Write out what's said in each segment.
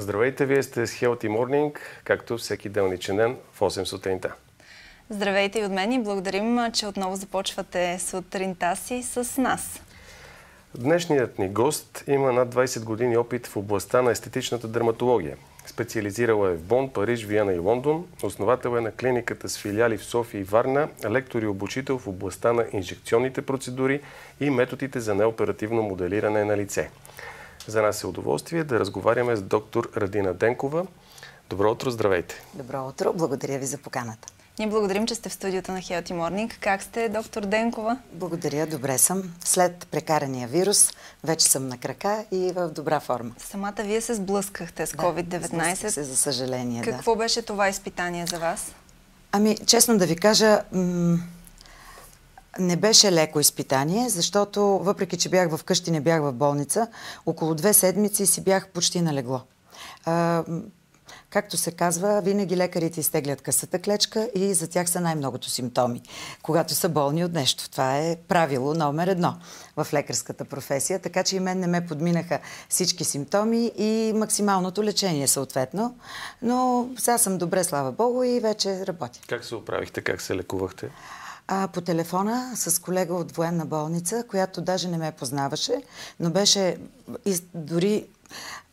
Здравейте, вие сте с Healthy Morning, както всеки делничен ден в 8 сутринта. Здравейте и от мен и благодарим, че отново започвате сутринта си с нас. Днешният ни гост има над 20 години опит в областта на естетичната дерматология. Специализирала е в Бон, Париж, Виена и Лондон. Основател е на клиниката с филиали в София и Варна, лектор и обучител в областта на инжекционните процедури и методите за неоперативно моделиране на лице – за нас е удоволствие да разговаряме с доктор Радина Денкова. Добро утро, здравейте! Добро утро, благодаря ви за поканата. Ние благодарим, че сте в студиото на Healthy Morning. Как сте, доктор Денкова? Благодаря, добре съм. След прекарания вирус, вече съм на крака и в добра форма. Самата вие се сблъскахте с COVID-19. се, за съжаление, Какво да. беше това изпитание за вас? Ами, честно да ви кажа, не беше леко изпитание, защото въпреки, че бях в къщи, не бях в болница, около две седмици си бях почти на легло. както се казва, винаги лекарите изтеглят късата клечка и за тях са най-многото симптоми, когато са болни от нещо. Това е правило номер едно в лекарската професия, така че и мен не ме подминаха всички симптоми и максималното лечение съответно. Но сега съм добре, слава Богу, и вече работя. Как се оправихте? Как се лекувахте? а, по телефона с колега от военна болница, която даже не ме познаваше, но беше из, дори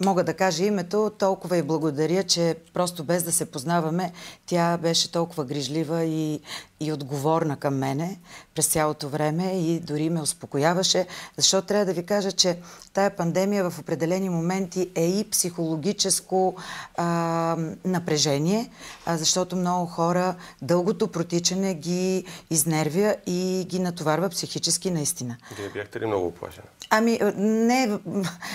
мога да кажа името, толкова и благодаря, че просто без да се познаваме, тя беше толкова грижлива и, и отговорна към мене през цялото време и дори ме успокояваше, защото трябва да ви кажа, че тая пандемия в определени моменти е и психологическо а, напрежение, а, защото много хора дългото протичане ги изнервя и ги натоварва психически наистина. Вие бяхте ли много оплашена? Ами, не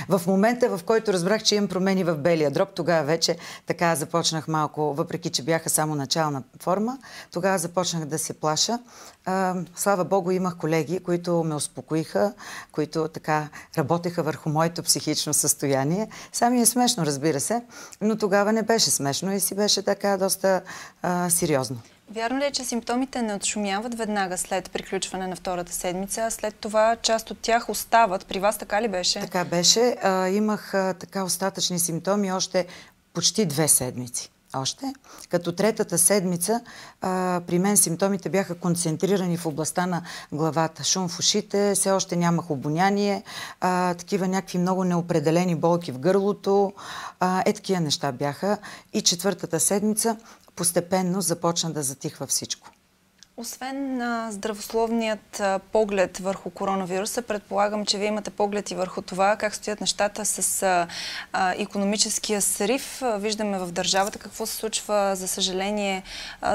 в момента, в който разбрах, че имам промени в белия дроб, тогава вече така започнах малко, въпреки че бяха само начална форма, тогава започнах да се плаша. А, слава Богу, имах колеги, които ме успокоиха, които така работеха върху моето психично състояние. Сами е смешно, разбира се, но тогава не беше смешно и си беше така доста а, сериозно. Вярно ли е, че симптомите не отшумяват веднага след приключване на втората седмица, а след това част от тях остават? При вас така ли беше? Така беше. А, имах а, така остатъчни симптоми още почти две седмици още. Като третата седмица а, при мен симптомите бяха концентрирани в областта на главата. Шум в ушите, все още нямах обоняние, а, такива някакви много неопределени болки в гърлото. А, е такива неща бяха. И четвъртата седмица постепенно започна да затихва всичко. Освен на здравословният поглед върху коронавируса, предполагам, че вие имате поглед и върху това как стоят нещата с а, економическия срив. Виждаме в държавата какво се случва. За съжаление,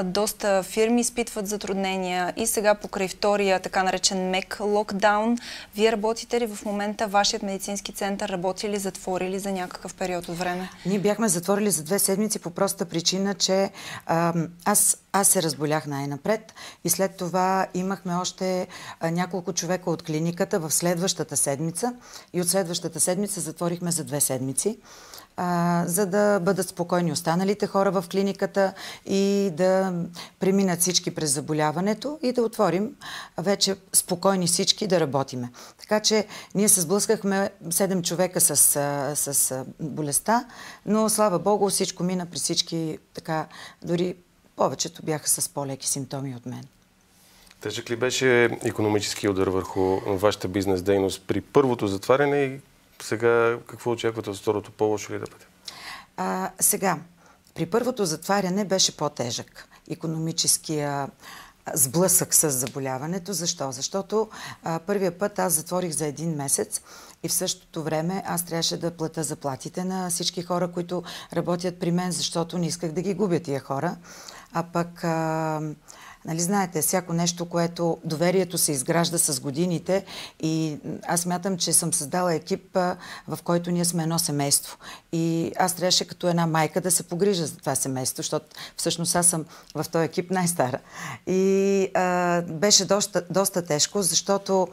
доста фирми изпитват затруднения и сега покрай втория така наречен мек локдаун. Вие работите ли в момента? Вашият медицински център работи ли, затвори ли за някакъв период от време? Ние бяхме затворили за две седмици по проста причина, че а, аз, аз се разболях най-напред и след това имахме още няколко човека от клиниката в следващата седмица и от следващата седмица затворихме за две седмици а, за да бъдат спокойни останалите хора в клиниката и да преминат всички през заболяването и да отворим вече спокойни всички да работиме. Така че ние се сблъскахме 7 човека с, с болестта, но слава Богу всичко мина при всички така, дори повечето бяха с по-леки симптоми от мен. Тежък ли беше економически удар върху вашата бизнес дейност при първото затваряне и сега какво очаквате от второто? По-лошо ли е да бъде? А, сега, при първото затваряне беше по-тежък економическия сблъсък с заболяването. Защо? Защото а, първия път аз затворих за един месец и в същото време аз трябваше да плата заплатите на всички хора, които работят при мен, защото не исках да ги губя тия хора. А пък, а, нали знаете, всяко нещо, което доверието се изгражда с годините и аз мятам, че съм създала екип, а, в който ние сме едно семейство. И аз трябваше като една майка да се погрижа за това семейство, защото всъщност аз съм в този екип най-стара. И а, беше доста, доста тежко, защото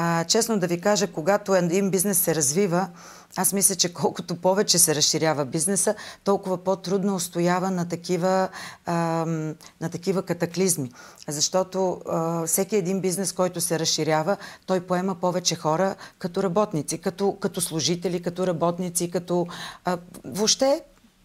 а, честно да ви кажа, когато един бизнес се развива, аз мисля, че колкото повече се разширява бизнеса, толкова по-трудно устоява на такива, на такива катаклизми. Защото а, всеки един бизнес, който се разширява, той поема повече хора като работници, като, като служители, като работници, като а, въобще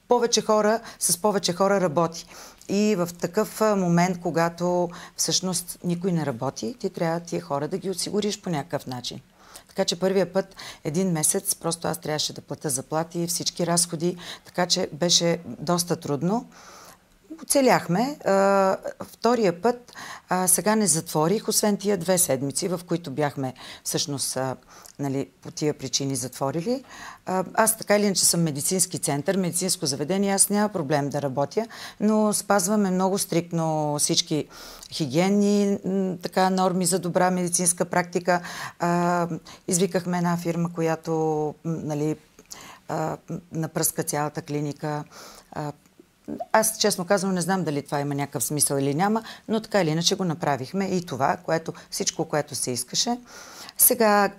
повече хора, с повече хора работи. И в такъв момент, когато всъщност никой не работи, ти трябва тия хора да ги осигуриш по някакъв начин. Така че първия път, един месец, просто аз трябваше да платя заплати и всички разходи, така че беше доста трудно. Оцеляхме. Втория път сега не затворих, освен тия две седмици, в които бяхме всъщност нали, по тия причини затворили. Аз така или иначе съм медицински център, медицинско заведение, аз няма проблем да работя, но спазваме много стриктно всички хигиенни така, норми за добра медицинска практика. Извикахме една фирма, която нали, напръска цялата клиника аз честно казвам не знам дали това има някакъв смисъл или няма, но така или иначе го направихме и това, което, всичко, което се искаше. Сега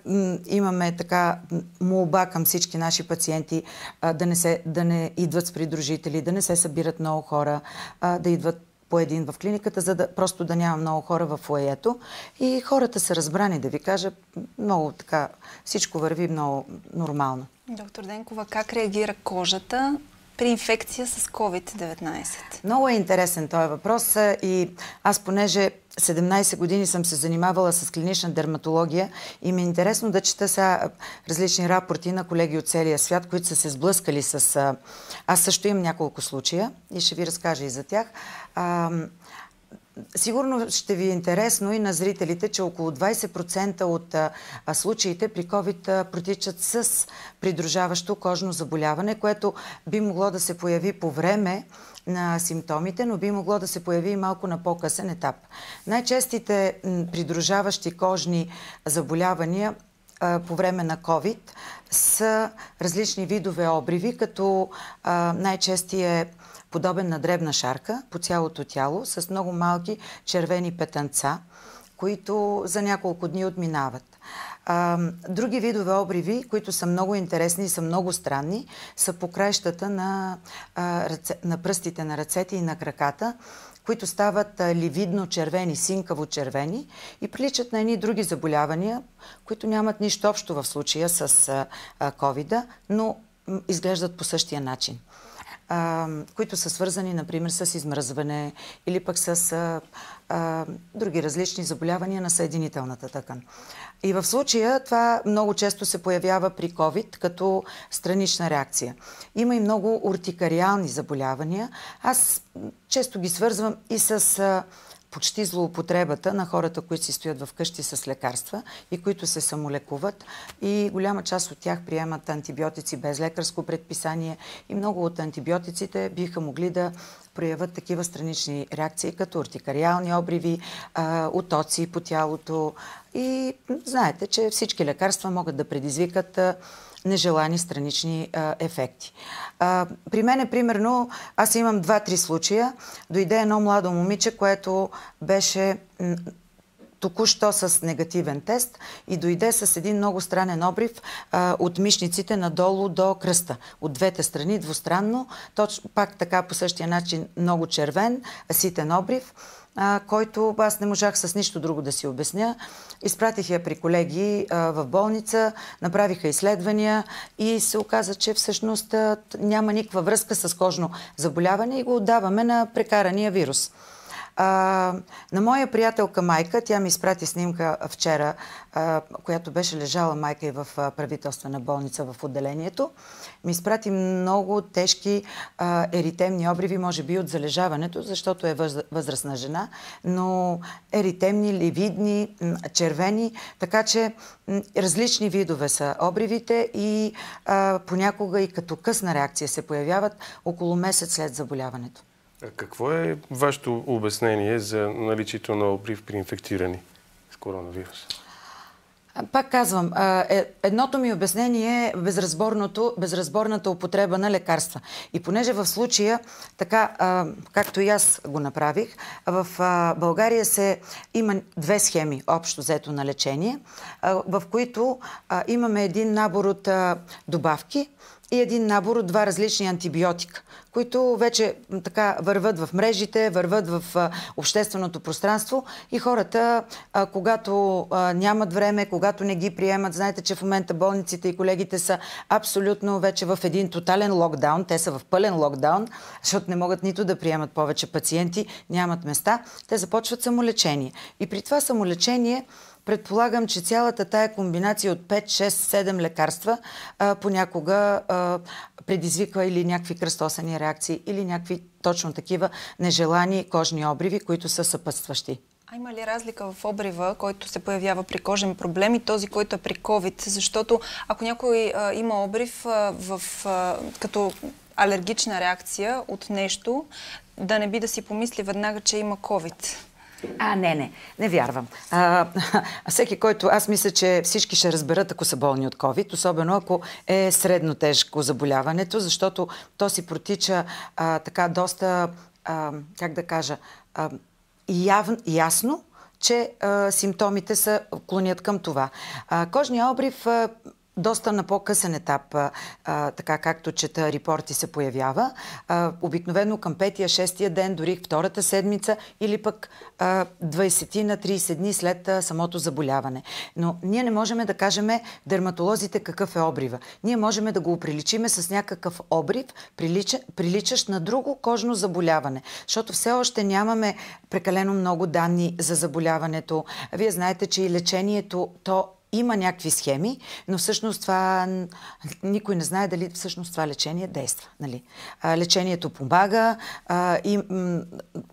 имаме така молба към всички наши пациенти а, да, не се, да не идват с придружители, да не се събират много хора, а, да идват по един в клиниката, за да просто да няма много хора в лаето. И хората са разбрани, да ви кажа, много така, всичко върви много нормално. Доктор Денкова, как реагира кожата при инфекция с COVID-19? Много е интересен този въпрос и аз понеже 17 години съм се занимавала с клинична дерматология и ми е интересно да чета сега различни рапорти на колеги от целия свят, които са се сблъскали с... Аз също имам няколко случая и ще ви разкажа и за тях. Сигурно ще ви е интересно и на зрителите, че около 20% от случаите при COVID протичат с придружаващо кожно заболяване, което би могло да се появи по време на симптомите, но би могло да се появи и малко на по-късен етап. Най-честите придружаващи кожни заболявания по време на COVID са различни видове обриви, като най-чести е подобен на дребна шарка по цялото тяло, с много малки червени петънца, които за няколко дни отминават. други видове обриви, които са много интересни и са много странни, са по краищата на, на пръстите на ръцете и на краката, които стават ливидно червени, синкаво червени и приличат на едни други заболявания, които нямат нищо общо в случая с ковида, но изглеждат по същия начин а, които са свързани, например, с измръзване или пък с а, а, други различни заболявания на съединителната тъкан. И в случая това много често се появява при COVID като странична реакция. Има и много уртикариални заболявания. Аз често ги свързвам и с почти злоупотребата на хората, които си стоят в къщи с лекарства и които се самолекуват. И голяма част от тях приемат антибиотици без лекарско предписание и много от антибиотиците биха могли да проявят такива странични реакции, като ортикариални обриви, отоци по тялото. И знаете, че всички лекарства могат да предизвикат нежелани странични а, ефекти. А, при мен е примерно, аз имам два-три случая. Дойде едно младо момиче, което беше току-що с негативен тест и дойде с един много странен обрив а, от мишниците надолу до кръста. От двете страни, двустранно, точно пак така по същия начин много червен, ситен обрив а, който аз не можах с нищо друго да си обясня. Изпратих я при колеги а, в болница, направиха изследвания и се оказа, че всъщност а, няма никаква връзка с кожно заболяване и го отдаваме на прекарания вирус. А, на моя приятелка майка, тя ми изпрати снимка вчера, а, която беше лежала майка и в правителствена болница в отделението, ми изпрати много тежки а, еритемни обриви, може би от залежаването, защото е възрастна жена, но еритемни, ливидни, червени, така че различни видове са обривите и а, понякога и като късна реакция се появяват около месец след заболяването. А какво е вашето обяснение за наличието на обрив при инфектирани с коронавирус? Пак казвам, е, едното ми обяснение е безразборната употреба на лекарства. И понеже в случая, така както и аз го направих, в България се има две схеми общо взето на лечение, в които имаме един набор от добавки, и един набор от два различни антибиотика, които вече така върват в мрежите, върват в а, общественото пространство и хората, а, когато а, нямат време, когато не ги приемат, знаете, че в момента болниците и колегите са абсолютно вече в един тотален локдаун, те са в пълен локдаун, защото не могат нито да приемат повече пациенти, нямат места, те започват самолечение. И при това самолечение Предполагам, че цялата тая комбинация от 5, 6, 7 лекарства а, понякога а, предизвиква или някакви кръстосани реакции, или някакви точно такива нежелани кожни обриви, които са съпътстващи. А има ли разлика в обрива, който се появява при кожен проблем и този, който е при COVID? Защото ако някой а, има обрив а, в, а, като алергична реакция от нещо, да не би да си помисли веднага, че има COVID. А, не, не. Не вярвам. А, всеки, който... Аз мисля, че всички ще разберат, ако са болни от COVID, особено ако е средно тежко заболяването, защото то си протича а, така доста, а, как да кажа, а, яв, ясно, че а, симптомите са клонят към това. А, кожния обрив... А, доста на по-късен етап, а, така както чета репорти се появява. А, обикновено към петия, шестия ден, дори втората седмица или пък а, 20 на 30 дни след а, самото заболяване. Но ние не можем да кажем дерматолозите какъв е обрива. Ние можем да го оприличиме с някакъв обрив, прилича, приличащ на друго кожно заболяване. Защото все още нямаме прекалено много данни за заболяването. Вие знаете, че и лечението то има някакви схеми, но всъщност това никой не знае дали всъщност това лечение действа. Нали? А, лечението помага, а, и,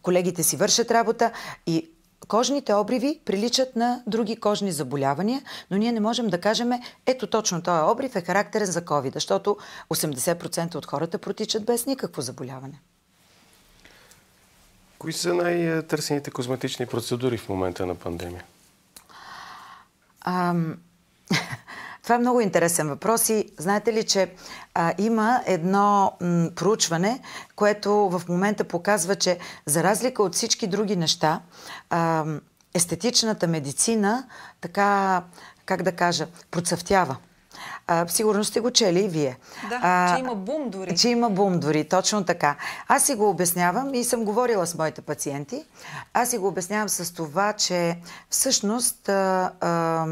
колегите си вършат работа и кожните обриви приличат на други кожни заболявания, но ние не можем да кажем ето точно този обрив е характерен за COVID, защото 80% от хората протичат без никакво заболяване. Кои са най-търсените е, козметични процедури в момента на пандемия? Ам... Това е много интересен въпрос и знаете ли, че а, има едно м, проучване, което в момента показва, че за разлика от всички други неща, а, естетичната медицина така, как да кажа, процъфтява. А, сигурно сте го чели и вие. Да, а, че има бум дори. Че има бум дори, точно така. Аз си го обяснявам и съм говорила с моите пациенти. Аз си го обяснявам с това, че всъщност а, а,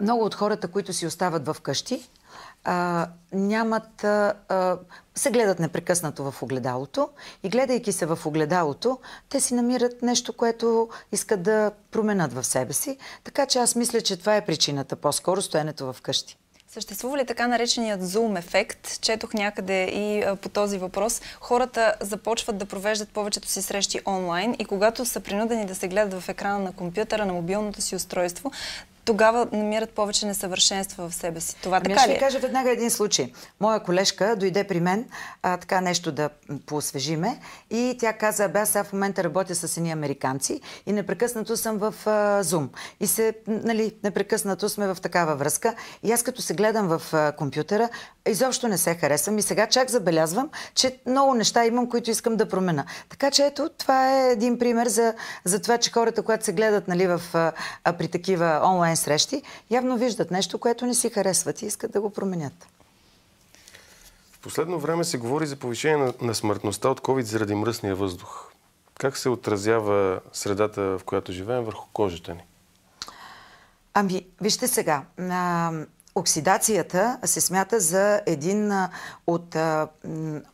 много от хората, които си остават в къщи, а, нямат а, се гледат непрекъснато в огледалото и гледайки се в огледалото, те си намират нещо, което искат да променят в себе си. Така че аз мисля, че това е причината по-скоро стоенето в къщи. Съществува ли така нареченият зум ефект? Четох някъде и а, по този въпрос. Хората започват да провеждат повечето си срещи онлайн и когато са принудени да се гледат в екрана на компютъра, на мобилното си устройство, тогава намират повече несъвършенства в себе си. Това ами така ще ли? Ще ви кажа веднага един случай. Моя колежка дойде при мен а, така нещо да поосвежиме и тя каза, бе, аз сега в момента работя с едни американци и непрекъснато съм в а, Zoom. И се, нали, непрекъснато сме в такава връзка. И аз като се гледам в а, компютъра, изобщо не се харесвам и сега чак забелязвам, че много неща имам, които искам да променя. Така че ето, това е един пример за, за това, че хората, когато се гледат нали, в, а, при такива онлайн онлайн срещи, явно виждат нещо, което не си харесват и искат да го променят. В последно време се говори за повишение на, на смъртността от COVID заради мръсния въздух. Как се отразява средата, в която живеем, върху кожата ни? Ами, вижте сега. А, оксидацията се смята за един от,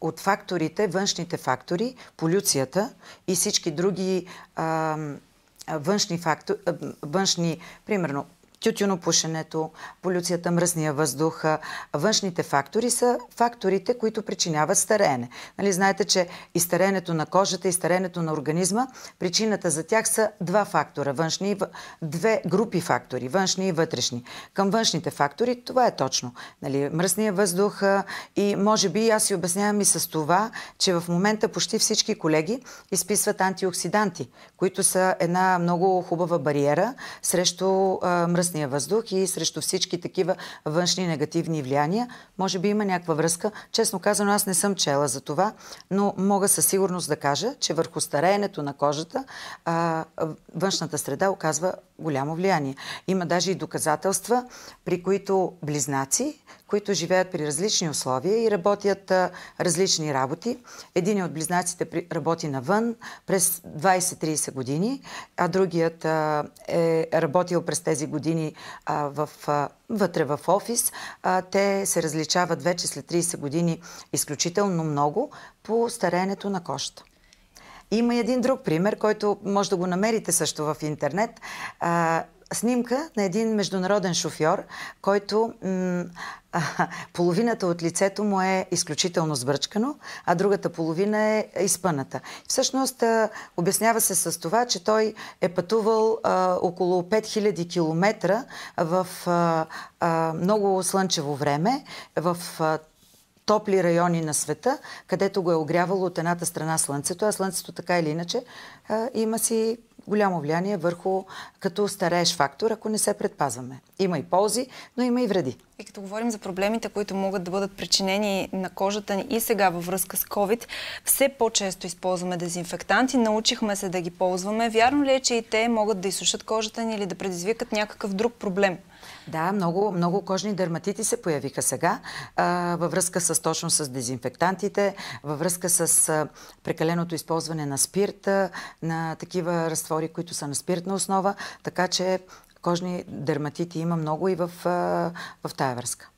от факторите, външните фактори, полюцията и всички други а, външни, фактори, външни примерно тютюнопушенето, полюцията, мръсния въздух, външните фактори са факторите, които причиняват стареене. Нали, знаете, че и стареенето на кожата, и стареенето на организма, причината за тях са два фактора, външни, две групи фактори, външни и вътрешни. Към външните фактори това е точно. Нали, мръсния въздух и може би аз си обяснявам и с това, че в момента почти всички колеги изписват антиоксиданти, които са една много хубава бариера срещу мръсния пръстния въздух и срещу всички такива външни негативни влияния. Може би има някаква връзка. Честно казано, аз не съм чела за това, но мога със сигурност да кажа, че върху стареенето на кожата а, външната среда оказва голямо влияние. Има даже и доказателства, при които близнаци, които живеят при различни условия и работят а, различни работи. Един от близнаците работи навън през 20-30 години, а другият а, е работил през тези години години а, в, а, вътре в офис, а, те се различават вече след 30 години изключително много по стареенето на кожата. Има и един друг пример, който може да го намерите също в интернет. А, снимка на един международен шофьор, който половината от лицето му е изключително сбръчкано, а другата половина е изпъната. Всъщност, обяснява се с това, че той е пътувал а, около 5000 км в а, а, много слънчево време, в топли райони на света, където го е огрявало от едната страна слънцето, а слънцето така или иначе има си голямо влияние върху като старееш фактор, ако не се предпазваме. Има и ползи, но има и вреди. И като говорим за проблемите, които могат да бъдат причинени на кожата ни и сега във връзка с COVID, все по-често използваме дезинфектанти, научихме се да ги ползваме. Вярно ли е, че и те могат да изсушат кожата ни или да предизвикат някакъв друг проблем? Да, много, много кожни дерматити се появиха сега а, във връзка с точно с дезинфектантите, във връзка с а, прекаленото използване на спирт, а, на такива разтвори, които са на спиртна основа, така че кожни дерматити има много и в, а, в тая връзка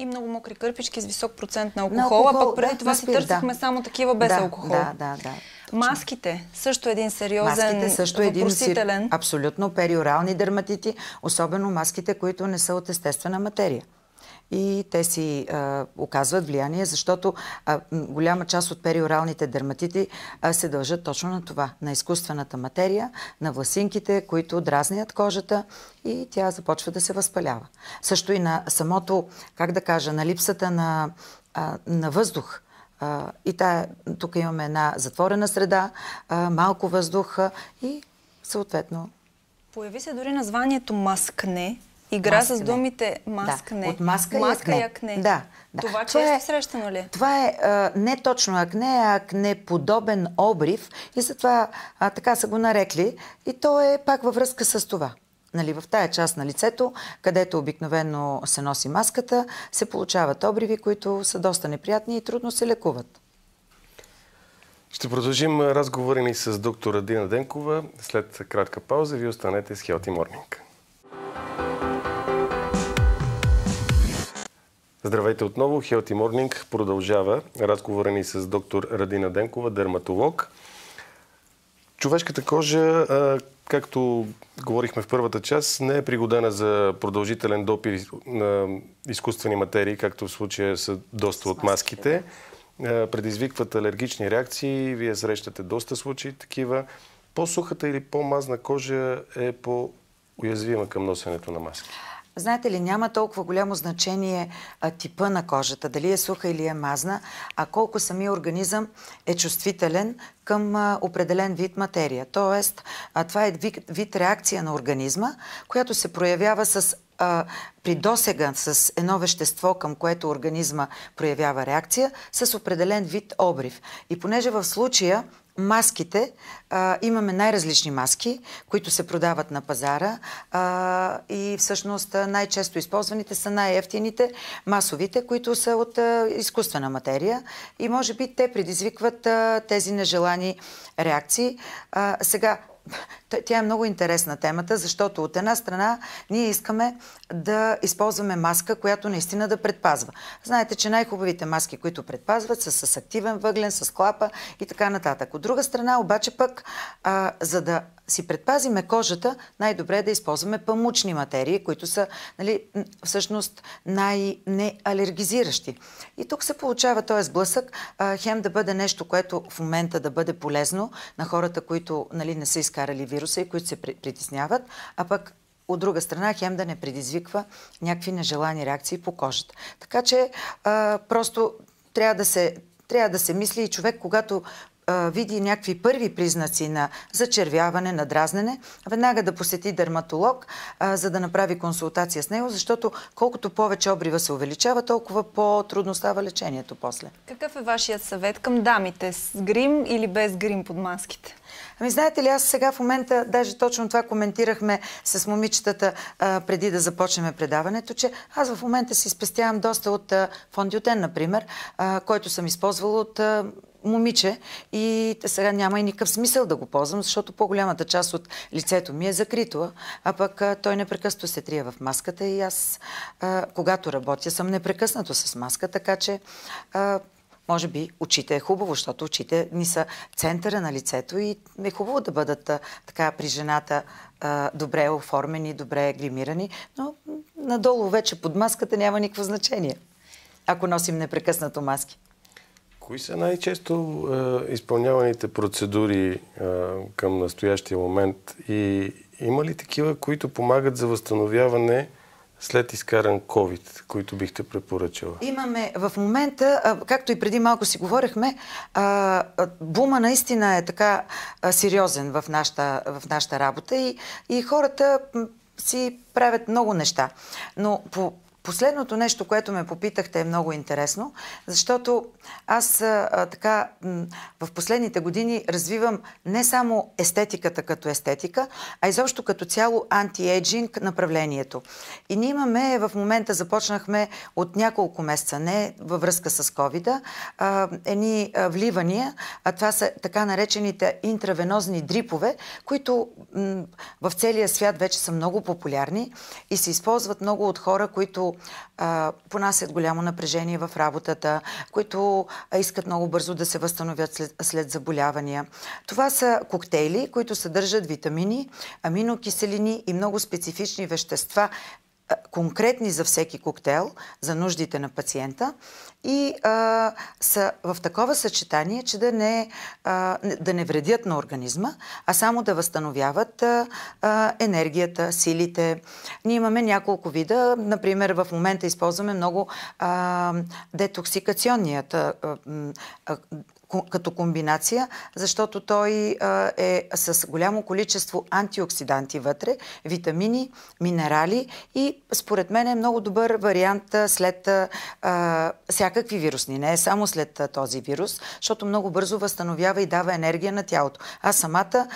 и много мокри кърпички с висок процент на алкохола, на алкохол, пък преди да, това си търсихме да. само такива без да, алкохол. Да, да, да. Маските също е един сериозен Маските също сир... Абсолютно, периорални дерматити, особено маските, които не са от естествена материя и те си а, оказват влияние, защото а, голяма част от периоралните дерматити а, се дължат точно на това, на изкуствената материя, на власинките, които дразнят кожата и тя започва да се възпалява. Също и на самото, как да кажа, на липсата на, а, на въздух а, и тая, тук имаме една затворена среда, а, малко въздух и съответно. Появи се дори названието маскне. Игра маскне. с думите маскне. Да. От маска, маска и акне. Да, да. Това, това често е, срещано ли? Е? Това е а, не точно акне, а акне подобен обрив и затова а, така са го нарекли. И то е пак във връзка с това нали, в тая част на лицето, където обикновено се носи маската, се получават обриви, които са доста неприятни и трудно се лекуват. Ще продължим разговора ни с доктор Дина Денкова. След кратка пауза ви останете с Healthy Morning. Здравейте отново. Healthy Morning продължава разговора ни с доктор Радина Денкова, дерматолог човешката кожа, както говорихме в първата част, не е пригодена за продължителен допир на изкуствени материи, както в случая са доста от маските. Предизвикват алергични реакции, вие срещате доста случаи такива. По-сухата или по-мазна кожа е по-уязвима към носенето на маски. Знаете ли, няма толкова голямо значение а, типа на кожата, дали е суха или е мазна, а колко самия организъм е чувствителен към а, определен вид материя. Тоест, а, това е вид, вид реакция на организма, която се проявява с а, при досега с едно вещество, към което организма проявява реакция, с определен вид обрив. И понеже в случая маските. А, имаме най-различни маски, които се продават на пазара а, и всъщност най-често използваните са най-ефтините, масовите, които са от а, изкуствена материя и може би те предизвикват а, тези нежелани реакции. А, сега, тя е много интересна темата, защото от една страна ние искаме да използваме маска, която наистина да предпазва. Знаете, че най-хубавите маски, които предпазват, са с активен въглен, с клапа и така нататък. От друга страна, обаче пък, а, за да си предпазиме кожата, най-добре е да използваме памучни материи, които са нали, всъщност най-неалергизиращи. И тук се получава този сблъсък, а, хем да бъде нещо, което в момента да бъде полезно на хората, които нали, не са изкарали вирус вируса и които се притесняват, а пък от друга страна, хем да не предизвиква някакви нежелани реакции по кожата. Така че а, просто трябва да, се, трябва да се мисли и човек, когато а, види някакви първи признаци на зачервяване, на дразнене, веднага да посети дерматолог, а, за да направи консултация с него, защото колкото повече обрива се увеличава, толкова по-трудно става лечението после. Какъв е вашият съвет към дамите? С грим или без грим под маските? Ами знаете ли, аз сега в момента, даже точно това коментирахме с момичетата а, преди да започнем предаването, че аз в момента си спестявам доста от а, фондиотен, например, а, който съм използвала от а, момиче и сега няма и никакъв смисъл да го ползвам, защото по-голямата част от лицето ми е закрито, а пък той непрекъснато се трие в маската и аз, а, когато работя, съм непрекъснато с маска, така че а, може би очите е хубаво, защото очите ни са центъра на лицето и е хубаво да бъдат така при жената добре оформени, добре гримирани, но надолу вече под маската няма никакво значение, ако носим непрекъснато маски. Кои са най-често е, изпълняваните процедури е, към настоящия момент и има ли такива, които помагат за възстановяване след изкаран COVID, които бихте препоръчала? Имаме в момента, както и преди малко си говорихме, бума наистина е така сериозен в нашата, в нашата работа и, и хората си правят много неща. Но по Последното нещо, което ме попитахте е много интересно, защото аз а, така в последните години развивам не само естетиката като естетика, а изобщо като цяло антиейджинг направлението. И ние имаме, в момента започнахме от няколко месеца, не във връзка с covid едни вливания, а това са така наречените интравенозни дрипове, които в целия свят вече са много популярни и се използват много от хора, които а, понасят голямо напрежение в работата, които искат много бързо да се възстановят след, след заболявания. Това са коктейли, които съдържат витамини, аминокиселини и много специфични вещества, конкретни за всеки коктейл, за нуждите на пациента и а, са в такова съчетание, че да не, а, да не вредят на организма, а само да възстановяват а, а, енергията, силите. Ние имаме няколко вида. Например, в момента използваме много а, детоксикационният а, а, като комбинация, защото той е с голямо количество антиоксиданти вътре, витамини, минерали и според мен е много добър вариант след всякакви вирусни, не е само след този вирус, защото много бързо възстановява и дава енергия на тялото. Аз самата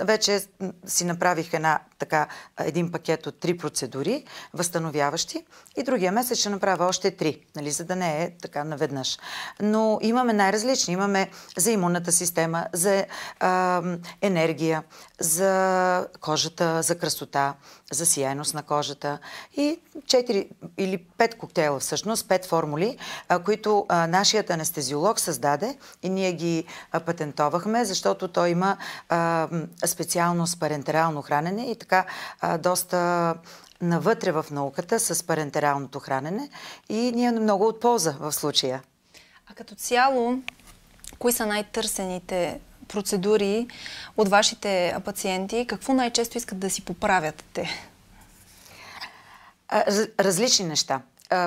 вече си направих една, така, един пакет от три процедури, възстановяващи и другия месец ще направя още три, нали, за да не е така наведнъж. Но имаме най-различни различни. Имаме за имунната система, за а, енергия, за кожата, за красота, за сияйност на кожата и 4 или 5 коктейла всъщност, 5 формули, а, които а, нашият анестезиолог създаде и ние ги а, патентовахме, защото той има а, специалност парентерално хранене и така а, доста навътре в науката с парентералното хранене и ние много от полза в случая. А като цяло, кои са най-търсените процедури от вашите пациенти? Какво най-често искат да си поправят те? Различни неща.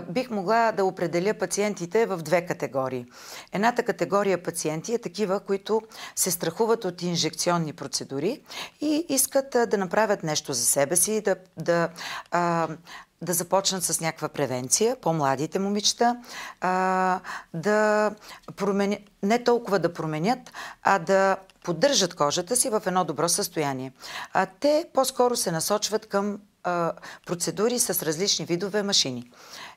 Бих могла да определя пациентите в две категории. Едната категория пациенти е такива, които се страхуват от инжекционни процедури и искат да направят нещо за себе си, да, да а, да започнат с някаква превенция, по-младите момичета, а, да променят, не толкова да променят, а да поддържат кожата си в едно добро състояние. А те по-скоро се насочват към а, процедури с различни видове машини.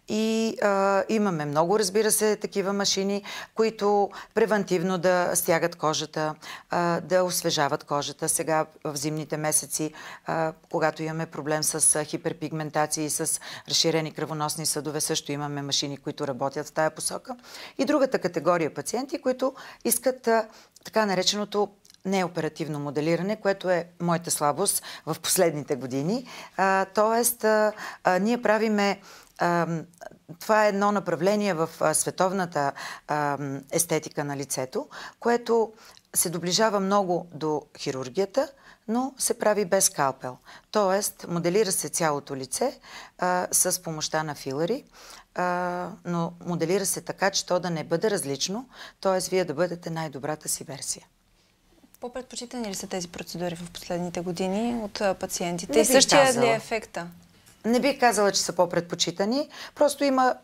И а, имаме много, разбира се, такива машини, които превентивно да стягат кожата, а, да освежават кожата. Сега в зимните месеци, а, когато имаме проблем с хиперпигментации, и с разширени кръвоносни съдове, също имаме машини, които работят в тая посока. И другата категория пациенти, които искат а, така нареченото неоперативно моделиране, което е моята слабост в последните години. А, тоест, а, а, ние правиме това е едно направление в световната естетика на лицето, което се доближава много до хирургията, но се прави без калпел. Тоест, моделира се цялото лице а, с помощта на филари, а, но моделира се така, че то да не бъде различно, т.е. вие да бъдете най-добрата си версия. По-предпочитани ли са тези процедури в последните години от пациентите? Не И същия ли е ефекта? Не бих казала, че са по-предпочитани. Просто има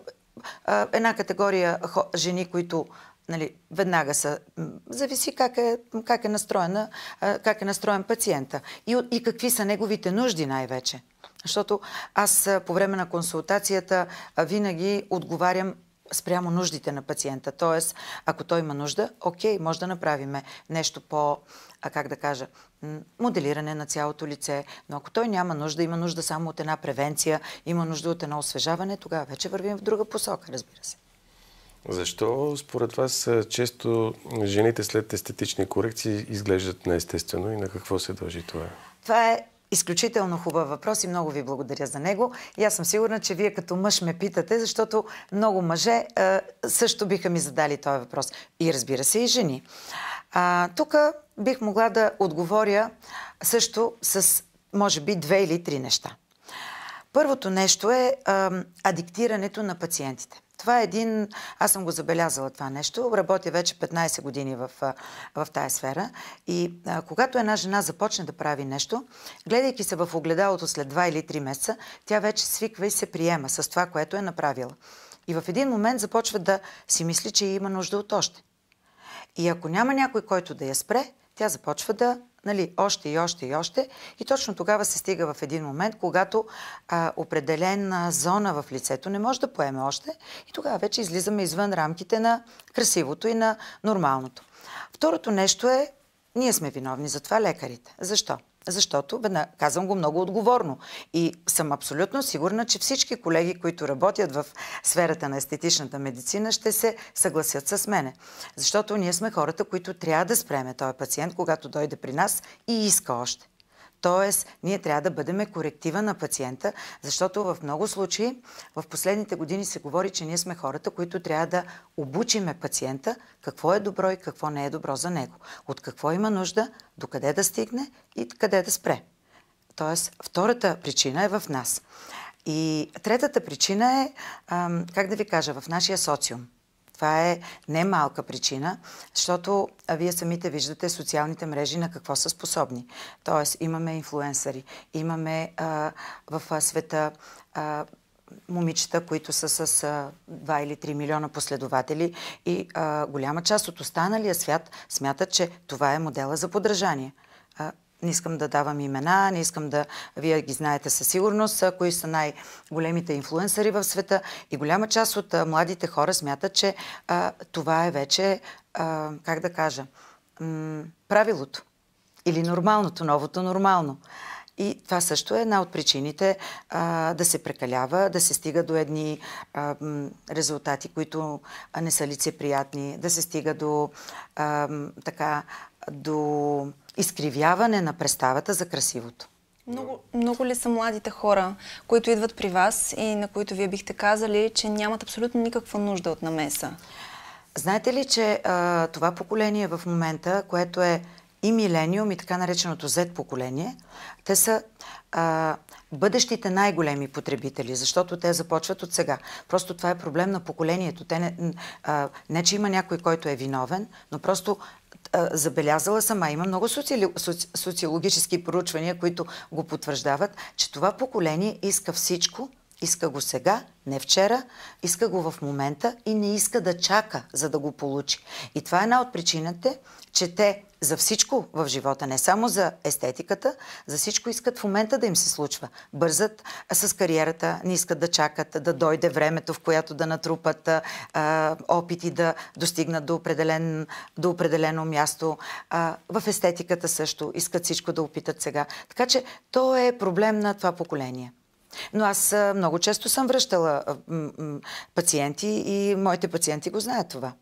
а, една категория жени, които нали, веднага са. Зависи как е, как е, настроена, как е настроен пациента и, и какви са неговите нужди най-вече. Защото аз по време на консултацията винаги отговарям спрямо нуждите на пациента. Тоест, ако той има нужда, окей, може да направим нещо по, а как да кажа, моделиране на цялото лице, но ако той няма нужда, има нужда само от една превенция, има нужда от едно освежаване, тогава вече вървим в друга посока, разбира се. Защо според вас често жените след естетични корекции изглеждат неестествено и на какво се дължи това? Това е Изключително хубав въпрос и много ви благодаря за него. И аз съм сигурна, че вие като мъж ме питате, защото много мъже също биха ми задали този въпрос. И разбира се и жени. тук бих могла да отговоря също с, може би, две или три неща. Първото нещо е а, адиктирането на пациентите. Това е един... Аз съм го забелязала това нещо. Работя вече 15 години в, в тая сфера. И а, когато една жена започне да прави нещо, гледайки се в огледалото след 2 или 3 месеца, тя вече свиква и се приема с това, което е направила. И в един момент започва да си мисли, че има нужда от още. И ако няма някой, който да я спре, тя започва да нали, още и още и още. И точно тогава се стига в един момент, когато а, определена зона в лицето не може да поеме още и тогава вече излизаме извън рамките на красивото и на нормалното. Второто нещо е, ние сме виновни за това лекарите. Защо? Защото, казвам го много отговорно. И съм абсолютно сигурна, че всички колеги, които работят в сферата на естетичната медицина, ще се съгласят с мене. Защото ние сме хората, които трябва да спреме този пациент, когато дойде при нас и иска още. Тоест, ние трябва да бъдем коректива на пациента, защото в много случаи в последните години се говори, че ние сме хората, които трябва да обучиме пациента какво е добро и какво не е добро за него. От какво има нужда, до къде да стигне и къде да спре. Тоест, втората причина е в нас. И третата причина е, как да ви кажа, в нашия социум. Това е не малка причина, защото вие самите виждате социалните мрежи на какво са способни. Тоест, имаме инфлуенсъри, имаме а, в света а, момичета, които са с а, 2 или 3 милиона последователи и а, голяма част от останалия свят смятат, че това е модела за подражание – не искам да давам имена, не искам да... Вие ги знаете със сигурност, кои са най-големите инфлуенсъри в света. И голяма част от младите хора смятат, че а, това е вече, а, как да кажа, м- правилото. Или нормалното, новото нормално. И това също е една от причините а, да се прекалява, да се стига до едни а, резултати, които не са лицеприятни, да се стига до а, така, до изкривяване на представата за красивото. Много, много ли са младите хора, които идват при вас и на които вие бихте казали, че нямат абсолютно никаква нужда от намеса? Знаете ли, че а, това поколение в момента, което е и милениум, и така нареченото Z поколение, те са а, бъдещите най-големи потребители, защото те започват от сега. Просто това е проблем на поколението. Те не, а, не, че има някой, който е виновен, но просто забелязала сама. има много соци... социологически проучвания, които го потвърждават, че това поколение иска всичко иска го сега, не вчера, иска го в момента и не иска да чака, за да го получи. И това е една от причините, че те за всичко в живота, не само за естетиката, за всичко искат в момента да им се случва. Бързат с кариерата, не искат да чакат, да дойде времето, в което да натрупат а, опити да достигнат до, определен, до определено място. А, в естетиката също искат всичко да опитат сега. Така че то е проблем на това поколение. Но аз много често съм връщала пациенти и моите пациенти го знаят това.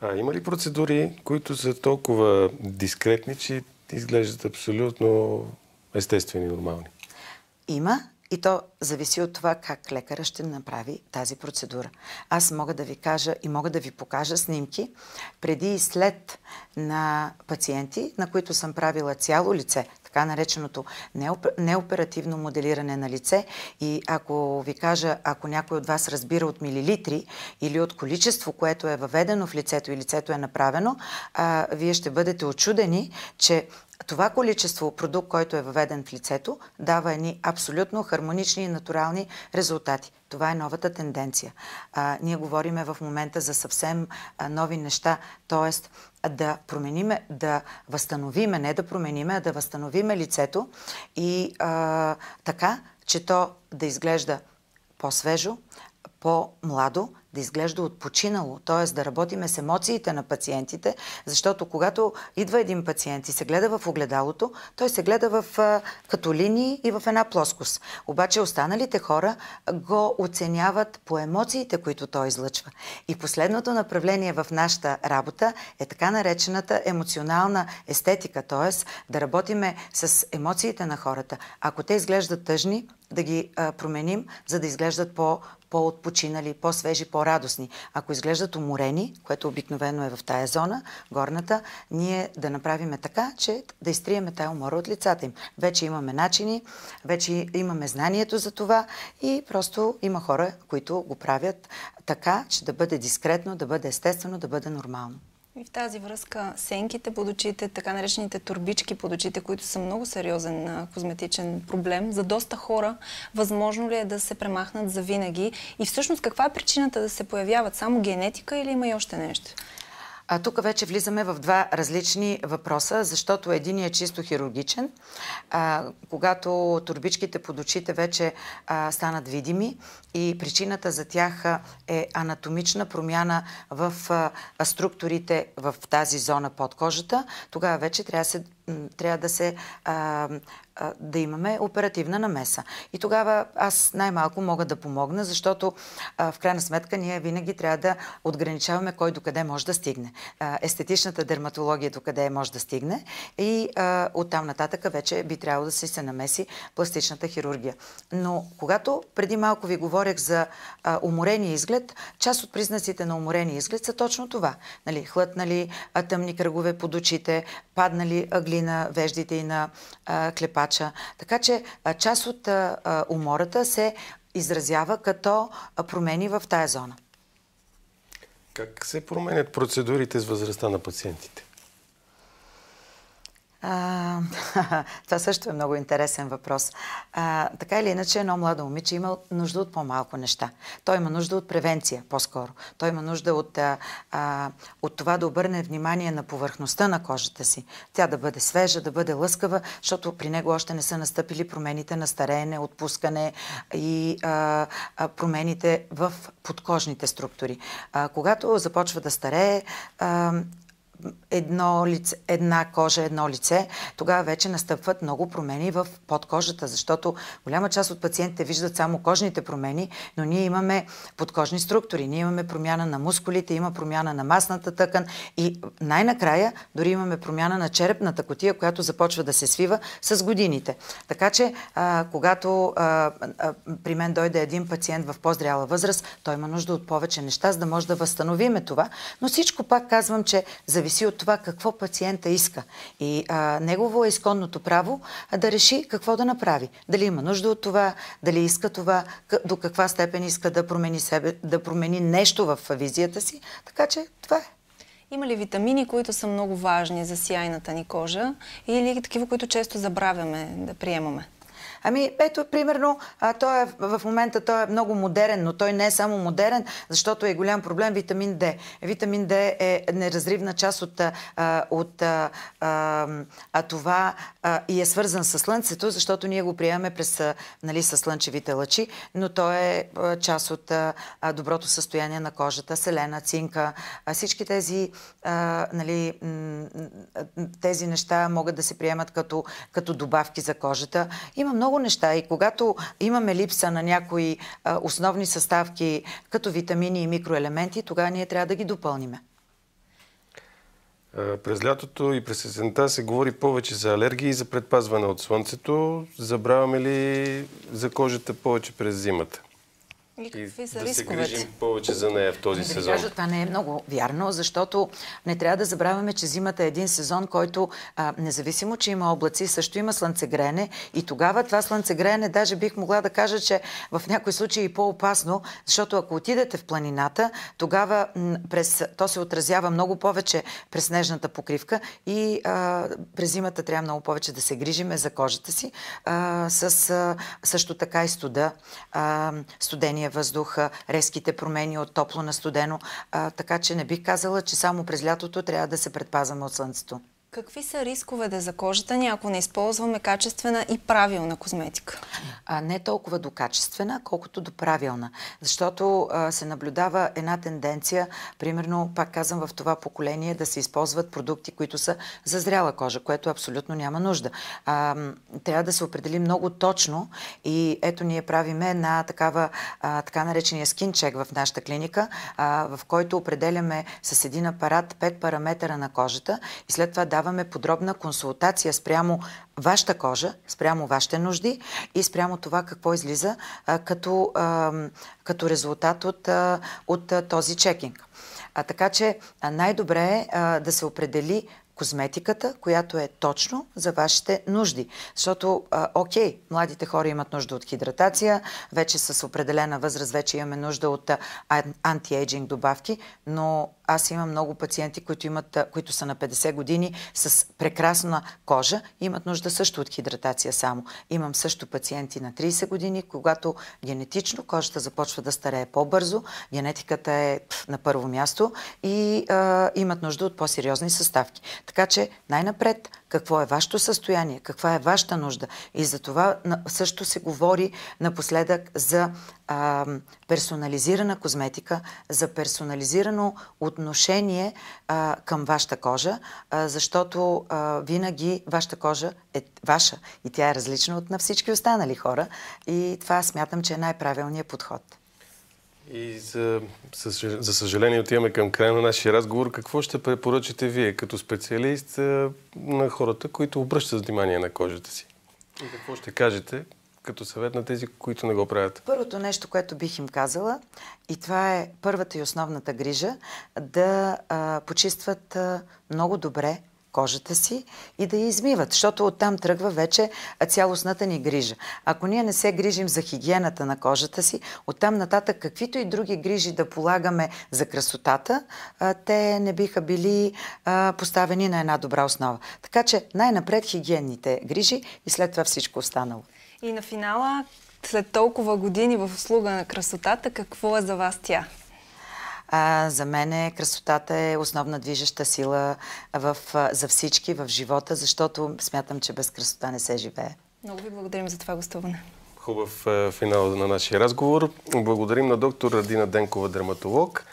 А има ли процедури, които са толкова дискретни, че изглеждат абсолютно естествени и нормални? Има и то зависи от това как лекара ще направи тази процедура. Аз мога да ви кажа и мога да ви покажа снимки преди и след на пациенти, на които съм правила цяло лице, така нареченото неоперативно моделиране на лице. И ако ви кажа, ако някой от вас разбира от милилитри или от количество, което е въведено в лицето и лицето е направено, а, вие ще бъдете очудени, че това количество продукт, който е въведен в лицето, дава едни абсолютно хармонични и натурални резултати. Това е новата тенденция. А, ние говориме в момента за съвсем а, нови неща, т.е. да промениме, да възстановиме, не да промениме, а да възстановиме лицето и а, така, че то да изглежда по-свежо, по-младо, да изглежда отпочинало, т.е. да работиме с емоциите на пациентите, защото когато идва един пациент и се гледа в огледалото, той се гледа в, като линии и в една плоскост. Обаче останалите хора го оценяват по емоциите, които той излъчва. И последното направление в нашата работа е така наречената емоционална естетика, т.е. да работиме с емоциите на хората. Ако те изглеждат тъжни, да ги а, променим, за да изглеждат по, по-отпочинали, по-свежи, по-радостни. Ако изглеждат уморени, което обикновено е в тая зона, горната, ние да направиме така, че да изтриеме тая умора от лицата им. Вече имаме начини, вече имаме знанието за това и просто има хора, които го правят така, че да бъде дискретно, да бъде естествено, да бъде нормално. И в тази връзка сенките под очите, така наречените турбички под очите, които са много сериозен козметичен проблем за доста хора, възможно ли е да се премахнат завинаги? И всъщност каква е причината да се появяват? Само генетика или има и още нещо? А тук вече влизаме в два различни въпроса, защото един е чисто хирургичен. А, когато турбичките под очите вече а, станат видими и причината за тях е анатомична промяна в а, структурите в тази зона под кожата, тогава вече трябва да се, трябва да се а, да имаме оперативна намеса. И тогава аз най-малко мога да помогна, защото в крайна сметка ние винаги трябва да отграничаваме кой до къде може да стигне. Естетичната дерматология до къде може да стигне и оттам нататъка вече би трябвало да си се намеси пластичната хирургия. Но когато преди малко ви говорех за уморения изглед, част от признаците на уморения изглед са точно това. Нали, хлътнали тъмни кръгове под очите, паднали глина веждите и на клепа пача. Така че част от умората се изразява като промени в тая зона. Как се променят процедурите с възрастта на пациентите? А, това също е много интересен въпрос. А, така или иначе, едно младо момиче има нужда от по-малко неща. Той има нужда от превенция, по-скоро. Той има нужда от, а, от това да обърне внимание на повърхността на кожата си. Тя да бъде свежа, да бъде лъскава, защото при него още не са настъпили промените на стареене, отпускане и а, промените в подкожните структури. А, когато започва да старее, а, едно лице, една кожа, едно лице, тогава вече настъпват много промени в подкожата, защото голяма част от пациентите виждат само кожните промени, но ние имаме подкожни структури, ние имаме промяна на мускулите, има промяна на масната тъкан и най-накрая дори имаме промяна на черепната котия, която започва да се свива с годините. Така че, а, когато а, а, при мен дойде един пациент в по-зряла възраст, той има нужда от повече неща, за да може да възстановиме това. Но всичко пак казвам, че зависи зависи от това какво пациента иска. И а, негово е изконното право да реши какво да направи. Дали има нужда от това, дали иска това, до каква степен иска да промени, себе, да промени нещо в визията си. Така че това е. Има ли витамини, които са много важни за сияйната ни кожа или такива, които често забравяме да приемаме? Ами, ето, примерно, а, той е, в момента той е много модерен, но той не е само модерен, защото е голям проблем витамин D. Витамин D е неразривна част от, а, от а, а, това а, и е свързан с Слънцето, защото ние го приемаме през, нали, с слънчевите лъчи, но той е част от а, доброто състояние на кожата, селена, цинка. А, всички тези, а, нали, тези неща могат да се приемат като, като добавки за кожата. Има много много неща и когато имаме липса на някои а, основни съставки, като витамини и микроелементи, тогава ние трябва да ги допълниме. През лятото и през есента се говори повече за алергии и за предпазване от слънцето. Забравяме ли за кожата повече през зимата? и какви и да се грижим повече за нея в този сезон. Кажа, това не е много вярно, защото не трябва да забравяме, че зимата е един сезон, който а, независимо, че има облаци, също има слънцегрене и тогава това слънцегрене даже бих могла да кажа, че в някои случаи е по-опасно, защото ако отидете в планината, тогава през, то се отразява много повече през снежната покривка и а, през зимата трябва много повече да се грижиме за кожата си, а, с а, също така и студа, а, студения въздуха, резките промени от топло на студено. А, така че не бих казала, че само през лятото трябва да се предпазваме от слънцето. Какви са рисковете за кожата ни, ако не използваме качествена и правилна козметика? А, не толкова до качествена, колкото до правилна. Защото а, се наблюдава една тенденция, примерно, пак казвам, в това поколение да се използват продукти, които са за зряла кожа, което абсолютно няма нужда. А, трябва да се определи много точно и ето ние правиме една такава, а, така наречения скинчек в нашата клиника, а, в който определяме с един апарат пет параметъра на кожата и след това да даваме подробна консултация спрямо вашата кожа, спрямо вашите нужди и спрямо това какво излиза а, като, а, като резултат от, а, от а, този чекинг. А, така че най-добре е а, да се определи козметиката, която е точно за вашите нужди. Защото, а, окей, младите хора имат нужда от хидратация, вече с определена възраст вече имаме нужда от антиейджинг добавки, но аз имам много пациенти, които, имат, които са на 50 години с прекрасна кожа, имат нужда също от хидратация само. Имам също пациенти на 30 години, когато генетично кожата започва да старее по-бързо, генетиката е на първо място и а, имат нужда от по-сериозни съставки. Така че най-напред какво е вашето състояние, каква е вашата нужда. И за това също се говори напоследък за а, персонализирана козметика, за персонализирано отношение а, към вашата кожа, а, защото а, винаги вашата кожа е ваша и тя е различна от на всички останали хора. И това смятам, че е най-правилният подход. И за, за съжаление отиваме към края на нашия разговор. Какво ще препоръчате вие като специалист на хората, които обръщат внимание на кожата си? И какво ще кажете като съвет на тези, които не го правят? Първото нещо, което бих им казала, и това е първата и основната грижа, да а, почистват а, много добре кожата си и да я измиват, защото оттам тръгва вече цялостната ни грижа. Ако ние не се грижим за хигиената на кожата си, оттам нататък каквито и други грижи да полагаме за красотата, те не биха били поставени на една добра основа. Така че най-напред хигиенните грижи и след това всичко останало. И на финала, след толкова години в услуга на красотата, какво е за вас тя? А, за мен е, красотата е основна движеща сила в, за всички в живота, защото смятам, че без красота не се живее. Много ви благодарим за това гостуване. Хубав финал на нашия разговор. Благодарим на доктор Радина Денкова, дерматолог.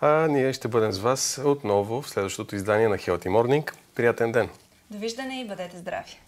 А ние ще бъдем с вас отново в следващото издание на Healthy Morning. Приятен ден! Довиждане и бъдете здрави!